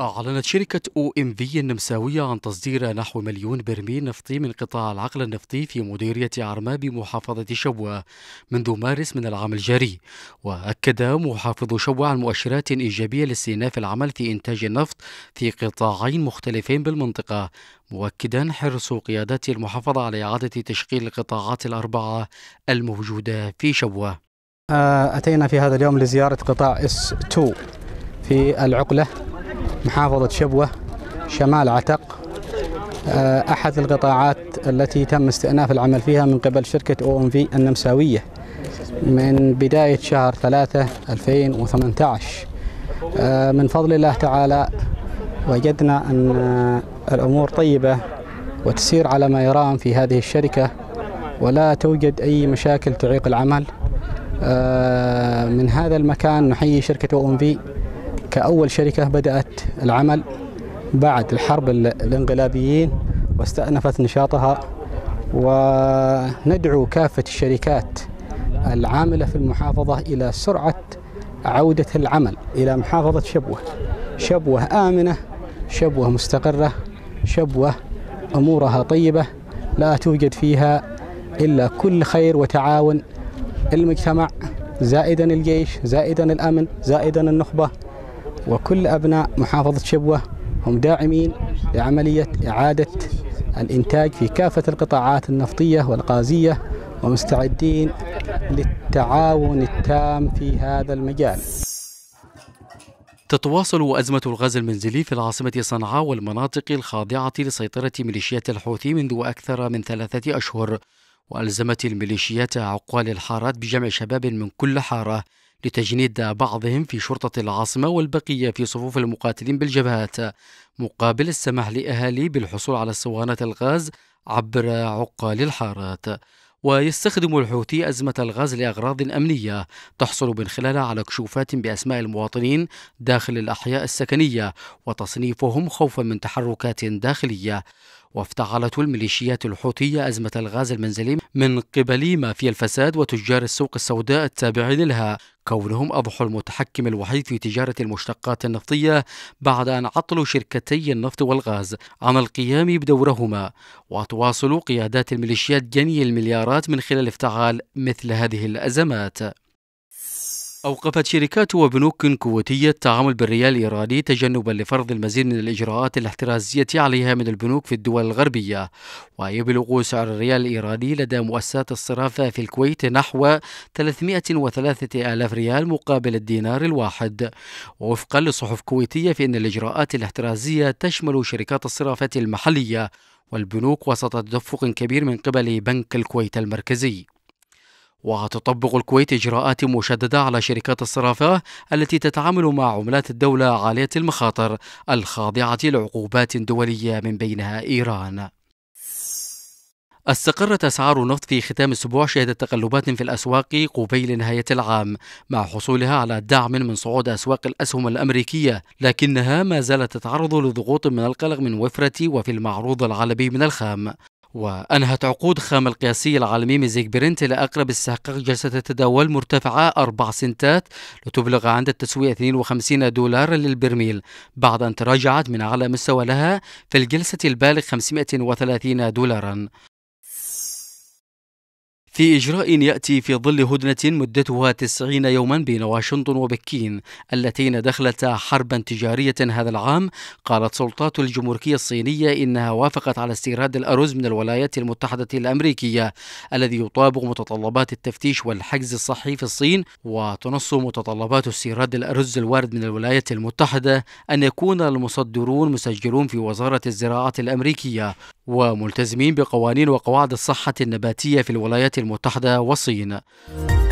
أعلنت شركة أو إم في النمساوية عن تصدير نحو مليون برميل نفطي من قطاع العقل النفطي في مديرية عرما بمحافظة شبوة منذ مارس من العام الجاري، وأكد محافظ شبوة عن مؤشرات إيجابية لاستئناف العمل في إنتاج النفط في قطاعين مختلفين بالمنطقة، مؤكدا حرص قيادات المحافظة على إعادة تشغيل القطاعات الأربعة الموجودة في شبوة. آه، أتينا في هذا اليوم لزيارة قطاع S2 في العقلة محافظة شبوة شمال عتق آه، أحد القطاعات التي تم استئناف العمل فيها من قبل شركة أو أم في النمساوية من بداية شهر 3 2018 آه، من فضل الله تعالى وجدنا أن الأمور طيبة وتسير على ما يرام في هذه الشركة ولا توجد أي مشاكل تعيق العمل آه، من هذا المكان نحيي شركة أو أم في كأول شركة بدأت العمل بعد الحرب الانقلابيين واستأنفت نشاطها وندعو كافة الشركات العاملة في المحافظة إلى سرعة عودة العمل إلى محافظة شبوة شبوة آمنة شبوة مستقرة شبوة أمورها طيبة لا توجد فيها إلا كل خير وتعاون المجتمع زائدا الجيش زائدا الأمن زائدا النخبة وكل أبناء محافظة شبوة هم داعمين لعملية إعادة الإنتاج في كافة القطاعات النفطية والغازية ومستعدين للتعاون التام في هذا المجال تتواصل أزمة الغاز المنزلي في العاصمة صنعاء والمناطق الخاضعة لسيطرة ميليشيات الحوثي منذ أكثر من ثلاثة أشهر وألزمت الميليشيات عقوال الحارات بجمع شباب من كل حارة لتجنيد بعضهم في شرطة العاصمة والبقية في صفوف المقاتلين بالجبهات مقابل السماح لأهالي بالحصول على اسطوانة الغاز عبر عقال الحارات ويستخدم الحوثي أزمة الغاز لأغراض أمنية تحصل من خلالها على كشوفات بأسماء المواطنين داخل الأحياء السكنية وتصنيفهم خوفا من تحركات داخلية وافتعلت الميليشيات الحوثية أزمة الغاز المنزلي من قبل مافيا الفساد وتجار السوق السوداء التابعين لها كونهم أضحوا المتحكم الوحيد في تجارة المشتقات النفطية بعد أن عطلوا شركتي النفط والغاز عن القيام بدورهما وتواصل قيادات الميليشيات جني المليارات من خلال افتعال مثل هذه الأزمات أوقفت شركات وبنوك كويتية التعامل بالريال الإيراني تجنبا لفرض المزيد من الإجراءات الاحترازية عليها من البنوك في الدول الغربية ويبلغ سعر الريال الإيراني لدى مؤسسات الصرافة في الكويت نحو 303 آلاف ريال مقابل الدينار الواحد ووفقا لصحف كويتية فإن الإجراءات الاحترازية تشمل شركات الصرافة المحلية والبنوك وسط تدفق كبير من قبل بنك الكويت المركزي وتطبق الكويت إجراءات مشددة على شركات الصرافة التي تتعامل مع عملات الدولة عالية المخاطر الخاضعة لعقوبات دولية من بينها إيران استقرت أسعار النفط في ختام الأسبوع شهد تقلبات في الأسواق قبيل نهاية العام مع حصولها على دعم من صعود أسواق الأسهم الأمريكية لكنها ما زالت تتعرض لضغوط من القلق من وفرة وفي المعروض العالمي من الخام وأنهت عقود خام القياسي العالمي من برنت إلى أقرب استحقاق جلسة تداول مرتفعة أربع سنتات لتبلغ عند التسوية 52 دولار للبرميل بعد أن تراجعت من أعلى مستوى لها في الجلسة البالغ 530 دولارا في إجراء يأتي في ظل هدنة مدتها 90 يوما بين واشنطن وبكين اللتين دخلتا حربا تجارية هذا العام قالت سلطات الجمركية الصينية إنها وافقت على استيراد الأرز من الولايات المتحدة الأمريكية الذي يطابق متطلبات التفتيش والحجز الصحي في الصين وتنص متطلبات استيراد الأرز الوارد من الولايات المتحدة أن يكون المصدرون مسجلون في وزارة الزراعة الأمريكية وملتزمين بقوانين وقواعد الصحة النباتية في الولايات المتحدة والصين